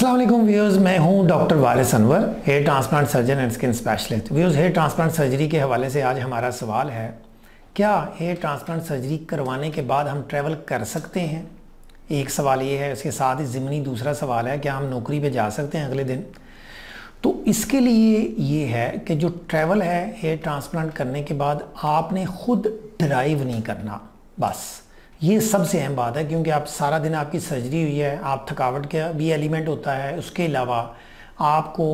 अस्सलाम वालेकुम व्यूज़ मैं हूं doctor Waris Anwar hair transplant surgeon and skin specialist views hair transplant surgery के हवाले से आज हमारा सवाल है क्या हेयर ट्रांसप्लांट सर्जरी करवाने के बाद हम ट्रैवल कर सकते हैं एक सवाल ये है उसके साथ ही ज़िमनी दूसरा सवाल है क्या हम नौकरी पर जा सकते हैं अगले दिन तो इसके लिए ये है कि जो ट्रैवल है हेयर ट्रांसप्लांट करने के बाद आपने खुद ड्राइव नहीं करना बस ये सबसे अहम बात है क्योंकि आप सारा दिन आपकी सर्जरी हुई है आप थकावट का भी एलिमेंट होता है उसके अलावा आपको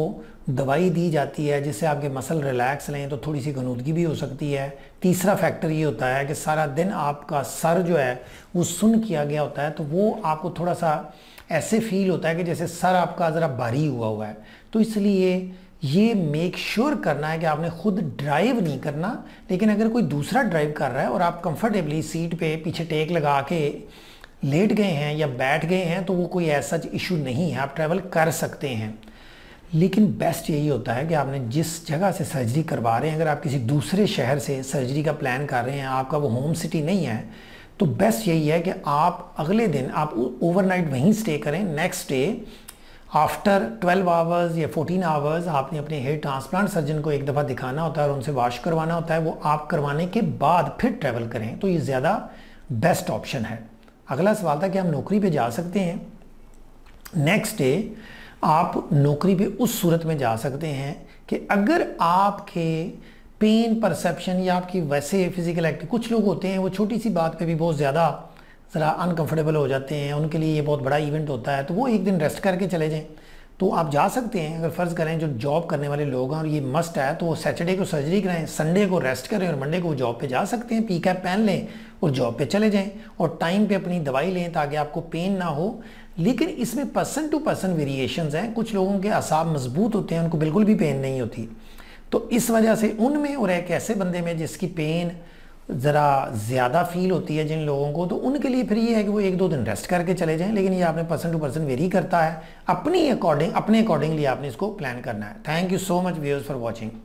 दवाई दी जाती है जिससे आपके मसल रिलैक्स लें तो थोड़ी सी गनूदगी भी हो सकती है तीसरा फैक्टर ये होता है कि सारा दिन आपका सर जो है वो सुन किया गया होता है तो वो आपको थोड़ा सा ऐसे फील होता है कि जैसे सर आपका ज़रा भारी हुआ हुआ है तो इसलिए ये मेक श्योर sure करना है कि आपने खुद ड्राइव नहीं करना लेकिन अगर कोई दूसरा ड्राइव कर रहा है और आप कंफर्टेबली सीट पे पीछे टेक लगा के लेट गए हैं या बैठ गए हैं तो वो कोई ऐसा इशू नहीं है आप ट्रैवल कर सकते हैं लेकिन बेस्ट यही होता है कि आपने जिस जगह से सर्जरी करवा रहे हैं अगर आप किसी दूसरे शहर से सर्जरी का प्लान कर रहे हैं आपका वो होम सिटी नहीं है तो बेस्ट यही है कि आप अगले दिन आप ओवरनाइट वहीं स्टे करें नेक्स्ट डे आफ्टर 12 आवर्स या 14 आवर्स आपने अपने हेयर ट्रांसप्लांट सर्जन को एक दफ़ा दिखाना होता है और उनसे वॉश करवाना होता है वो आप करवाने के बाद फिर ट्रैवल करें तो ये ज़्यादा बेस्ट ऑप्शन है अगला सवाल था कि हम नौकरी पे जा सकते हैं नेक्स्ट डे आप नौकरी पे उस सूरत में जा सकते हैं कि अगर आपके पेन परसेप्शन या आपकी वैसे फिज़िकल एक्टिव कुछ लोग होते हैं वो छोटी सी बात पर भी बहुत ज़्यादा ज़रा अनकम्फर्टेबल हो जाते हैं उनके लिए ये बहुत बड़ा इवेंट होता है तो वो एक दिन रेस्ट करके चले जाएँ तो आप जा सकते हैं अगर फ़र्ज़ करें जो जॉब करने वाले लोग हैं और ये मस्ट है तो वो सैटरडे को सर्जरी कराएं संडे को रेस्ट करें और मंडे को जॉब पे जा सकते हैं पी कैप पहन लें और जॉब पे चले जाएं और टाइम पे अपनी दवाई लें ताकि आपको पेन ना हो लेकिन इसमें पर्सन टू पर्सन वेरिएशन हैं कुछ लोगों के असाब मजबूत होते हैं उनको बिल्कुल भी पेन नहीं होती तो इस वजह से उनमें और एक ऐसे बंदे में जिसकी पेन ज़रा ज़्यादा फील होती है जिन लोगों को तो उनके लिए फिर ये है कि वो एक दो दिन रेस्ट करके चले जाएं लेकिन ये आपने पर्सन टू पर्सन वेरी करता है अपनी अकॉर्डिंग अपने अकॉर्डिंगली आपने इसको प्लान करना है thank you so much viewers for watching